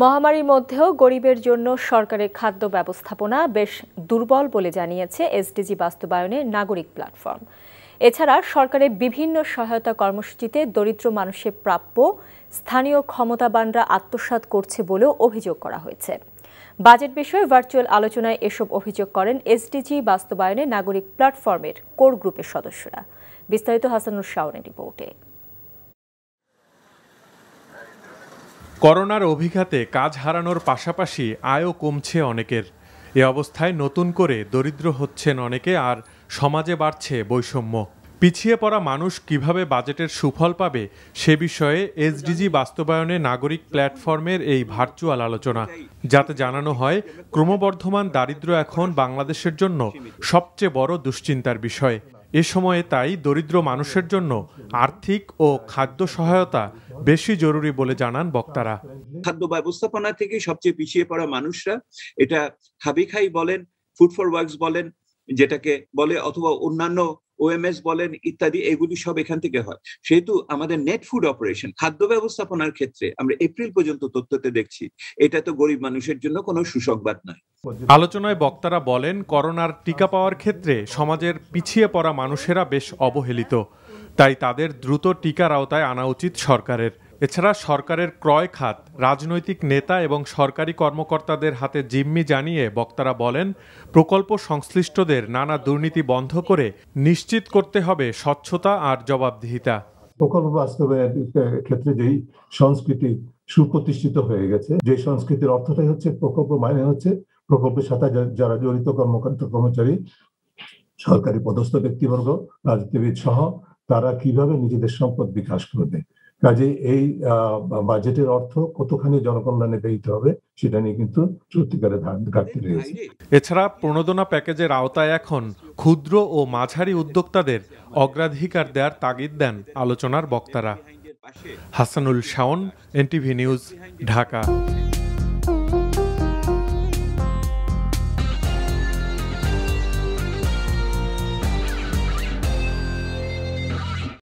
মহামারীর মধ্যেও গরিবের জন্য সরকারের খাদ্য ব্যবস্থাপনা বেশ দুর্বল বলে জানিয়েছে এসডিজি বাস্তবায়নে নাগরিক প্ল্যাটফর্ম এছাড়া সরকারের বিভিন্ন সহায়তা কর্মসূচিতে দরিদ্র মানুষের প্রাপ্য স্থানীয় ক্ষমতাবানরা আত্মসাত করছে বলেও অভিযোগ করা হয়েছে বাজেট বিষয়ে ভার্চুয়াল আলোচনায় এসব অভিযোগ করেন এসডিজি বাস্তবায়নে নাগরিক প্ল্যাটফর্মের কোর গ্রুপের সদস্যরা বিস্তারিত হাসানুর শাওনের রিপোর্টে করোনার অভিঘাতে কাজ হারানোর পাশাপাশি আয়ও কমছে অনেকের এ অবস্থায় নতুন করে দরিদ্র হচ্ছেন অনেকে আর সমাজে বাড়ছে বৈষম্য পিছিয়ে পড়া মানুষ কিভাবে বাজেটের সুফল পাবে সে বিষয়ে এসডিজি বাস্তবায়নে নাগরিক প্ল্যাটফর্মের এই ভার্চুয়াল আলোচনা যাতে জানানো হয় ক্রমবর্ধমান দারিদ্র এখন বাংলাদেশের জন্য সবচেয়ে বড় দুশ্চিন্তার বিষয় এ সময়ে তাই দরিদ্র মানুষের জন্য আর্থিক ও খাদ্য সহায়তা বেশি জরুরি বলে জানান বক্তারা খাদ্য ব্যবস্থাপনা থেকে সবচেয়ে পিছিয়ে পড়া মানুষরা এটা খাবি খাই বলেন ফুড ফর ওয়ার্কস বলেন যেটাকে বলে অথবা অন্যান্য ওএমএস বলেন ইত্যাদি এগুলি সব এখান থেকে হয় সেহেতু আমাদের নেট ফুড অপারেশন খাদ্য ব্যবস্থাপনার ক্ষেত্রে আমরা এপ্রিল পর্যন্ত তথ্যতে দেখছি এটা তো গরিব মানুষের জন্য কোনো সুসংবাদ নয় আলোচনায় বক্তারা বলেন করোনার টিকা পাওয়ার ক্ষেত্রে সমাজের পিছিয়ে পড়া মানুষেরা বেশ অবহেলিত তাই তাদের দ্রুত টিকার আওতায় আনা উচিত সরকারের এছাড়া সরকারের ক্রয় খাত রাজনৈতিক নেতা এবং সরকারি কর্মকর্তাদের হাতে জিম্মি জানিয়ে বক্তারা বলেন প্রকল্প সংশ্লিষ্টদের নানা দুর্নীতি বন্ধ করে নিশ্চিত করতে হবে স্বচ্ছতা আর জবাবদিহিতা প্রকল্প বাস্তবায়নের ক্ষেত্রে যেই সংস্কৃতি সুপ্রতিষ্ঠিত হয়ে গেছে যে সংস্কৃতির অর্থটাই হচ্ছে প্রকল্প মানে হচ্ছে প্রকল্পের সাথে যারা জড়িত কর্মকর্তা কর্মচারী সরকারি পদস্থ ব্যক্তিবর্গ রাজনীতিবিদ সহ তারা কিভাবে নিজেদের সম্পদ বিকাশ করবে কাজে এই বাজেটের অর্থ কতখানি জনকল্যাণে ব্যয়িত হবে সেটা নিয়ে কিন্তু সত্যিকারের ঘাটতি রয়েছে এছাড়া প্রণোদনা প্যাকেজের আওতায় এখন ক্ষুদ্র ও মাঝারি উদ্যোক্তাদের অগ্রাধিকার দেওয়ার তাগিদ দেন আলোচনার বক্তারা হাসানুল শাওন এনটিভি নিউজ ঢাকা